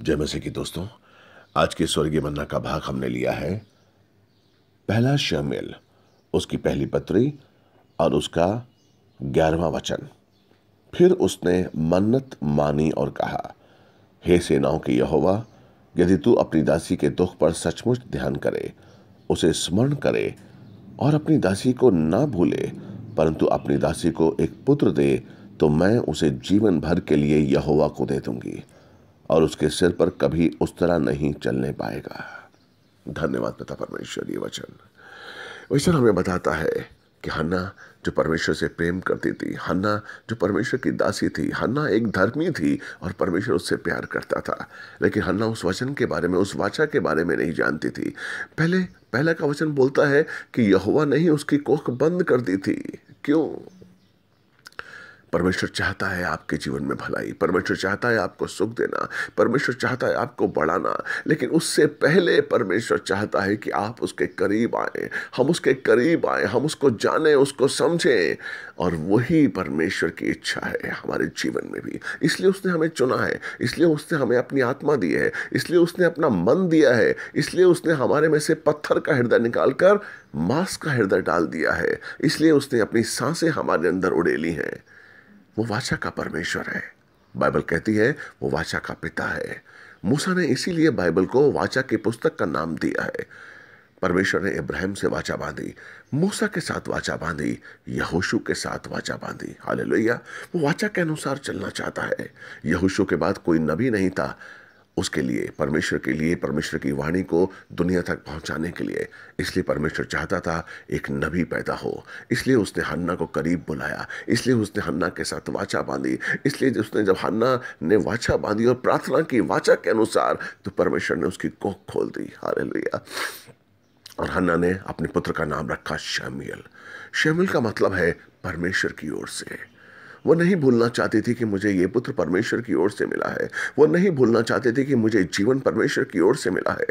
मसे की दोस्तों आज के स्वर्गीय मन्ना का भाग हमने लिया है पहला शमिल उसकी पहली पत्री और उसका ग्यारहवा वचन फिर उसने मन्नत मानी और कहा हे सेनाओं के यहोवा यदि तू अपनी दासी के दुख पर सचमुच ध्यान करे उसे स्मरण करे और अपनी दासी को ना भूले परंतु अपनी दासी को एक पुत्र दे तो मैं उसे जीवन भर के लिए यहोवा को दे दूंगी और उसके सिर पर कभी उस तरह नहीं चलने पाएगा धन्यवाद पिता परमेश्वर ये वचन वचन हमें बताता है कि हन्ना जो परमेश्वर से प्रेम करती थी हन्ना जो परमेश्वर की दासी थी हन्ना एक धर्मी थी और परमेश्वर उससे प्यार करता था लेकिन हन्ना उस वचन के बारे में उस वाचा के बारे में नहीं जानती थी पहले पहला का वचन बोलता है कि यहुआ ने ही उसकी कोख बंद कर दी थी क्यों परमेश्वर चाहता है आपके जीवन में भलाई परमेश्वर चाहता है आपको सुख देना परमेश्वर चाहता है आपको बढ़ाना लेकिन उससे पहले परमेश्वर चाहता है कि आप उसके करीब आए हम उसके करीब आए हम उसको जाने उसको समझें और वही परमेश्वर की इच्छा है हमारे जीवन में भी इसलिए उसने हमें चुना है इसलिए उसने हमें अपनी आत्मा दी है इसलिए उसने अपना मन दिया है इसलिए उसने हमारे में से पत्थर का हृदय निकालकर मांस का हृदय डाल दिया है इसलिए उसने अपनी सांसें हमारे अंदर उड़ेली हैं वो वाचा का परमेश्वर है बाइबल कहती है वो वाचा का पिता है मूसा ने इसीलिए बाइबल को वाचा की पुस्तक का नाम दिया है परमेश्वर ने इब्राहिम से वाचा बांधी मूसा के साथ वाचा बांधी यहोशु के साथ वाचा बांधी हाल वो वाचा के अनुसार चलना चाहता है यहोशु के बाद कोई नबी नहीं था उसके लिए परमेश्वर के लिए परमेश्वर की वाणी को दुनिया तक पहुंचाने के लिए इसलिए परमेश्वर चाहता था एक नबी पैदा हो इसलिए उसने हन्ना को करीब बुलाया इसलिए उसने हन्ना के साथ वाचा बांधी इसलिए उसने जब हन्ना ने वाचा बांधी और प्रार्थना की वाचा के अनुसार तो परमेश्वर ने उसकी कोख खोल दी हारे और हन्ना ने अपने पुत्र का नाम रखा शैमियल शैमिल का मतलब है परमेश्वर की ओर से वो नहीं भूलना चाहती थी कि मुझे ये पुत्र परमेश्वर की ओर से मिला है वो नहीं भूलना चाहते थे कि मुझे जीवन परमेश्वर की ओर से मिला है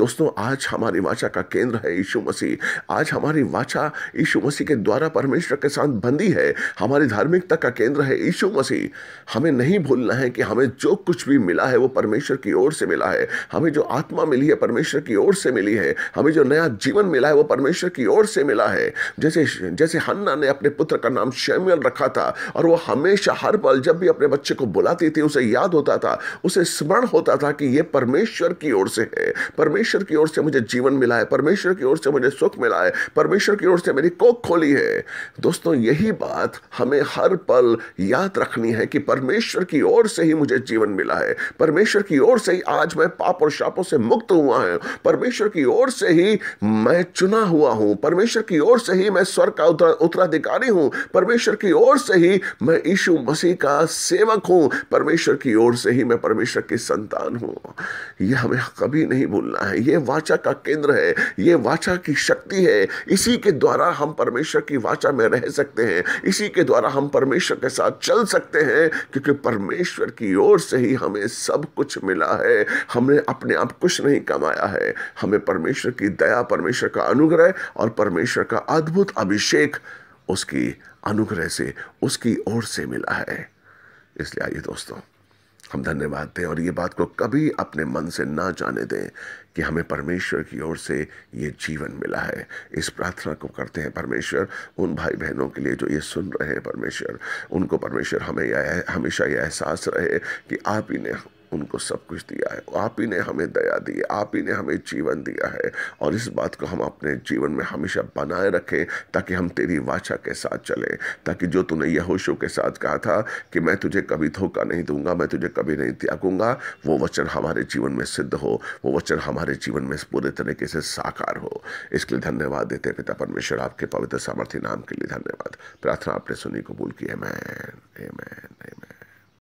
दोस्तों आज हमारी वाचा का केंद्र है यीशु मसीह आज हमारी वाचा यीशु मसीह के द्वारा परमेश्वर के साथ बंधी है हमारी धार्मिकता का केंद्र है यीशु मसीह हमें नहीं भूलना है कि हमें जो कुछ भी मिला है वो परमेश्वर की ओर से मिला है हमें जो आत्मा मिली है परमेश्वर की ओर से मिली है हमें जो नया जीवन मिला है वो परमेश्वर की ओर से मिला है जैसे जैसे हन्ना ने अपने पुत्र का नाम शैम्यल रखा था और वो हमेशा हर पल जब भी अपने बच्चे को बुलाती थी उसे याद होता था उसे स्मरण होता था कि ये परमेश्वर की ओर से है परमेश्वर की ओर से मुझे जीवन मिला है परमेश्वर की ओर से मुझे सुख मिला है परमेश्वर की ओर से मेरी कोख खोली है दोस्तों यही बात हमें हर पल याद रखनी है कि परमेश्वर की ओर से ही मुझे जीवन मिला है परमेश्वर की ओर से ही आज मैं पाप और शापों से मुक्त हुआ है परमेश्वर की ओर से ही मैं चुना हुआ हूं परमेश्वर की ओर से ही मैं स्वर का उत्तराधिकारी हूं परमेश्वर की ओर से ही मैं यीशु मसीह का सेवक हूँ परमेश्वर की ओर से ही मैं परमेश्वर की संतान हूँ यह हमें कभी नहीं भूलना है ये वाचा का केंद्र है ये वाचा की शक्ति है इसी के द्वारा हम परमेश्वर की वाचा में रह सकते हैं इसी के द्वारा हम परमेश्वर के साथ चल सकते हैं क्योंकि परमेश्वर की ओर से ही हमें सब कुछ मिला है हमने अपने आप कुछ नहीं कमाया है हमें परमेश्वर की दया परमेश्वर का अनुग्रह और परमेश्वर का अद्भुत अभिषेक उसकी अनुग्रह से उसकी ओर से मिला है इसलिए आइए दोस्तों हम धन्यवाद दें और ये बात को कभी अपने मन से ना जाने दें कि हमें परमेश्वर की ओर से ये जीवन मिला है इस प्रार्थना को करते हैं परमेश्वर उन भाई बहनों के लिए जो ये सुन रहे हैं परमेश्वर उनको परमेश्वर हमें यह हमेशा यह एहसास रहे कि आप ही ने उनको सब कुछ दिया है आप ही ने हमें दया दी आप ही ने हमें जीवन दिया है और इस बात को हम अपने जीवन में हमेशा बनाए रखें ताकि हम तेरी वाचा के साथ चलें ताकि जो तूने यहोशो के साथ कहा था कि मैं तुझे कभी धोखा नहीं दूंगा मैं तुझे कभी नहीं त्यागूंगा वो वचन हमारे जीवन में सिद्ध हो वो वचन हमारे जीवन में पूरे तरीके से साकार हो इसके लिए धन्यवाद देते पिता परमेश्वर आपके पवित्र सामर्थ्य नाम के लिए धन्यवाद प्रार्थना आपने सुनी कबूल की है मैन ए मैन ए मैन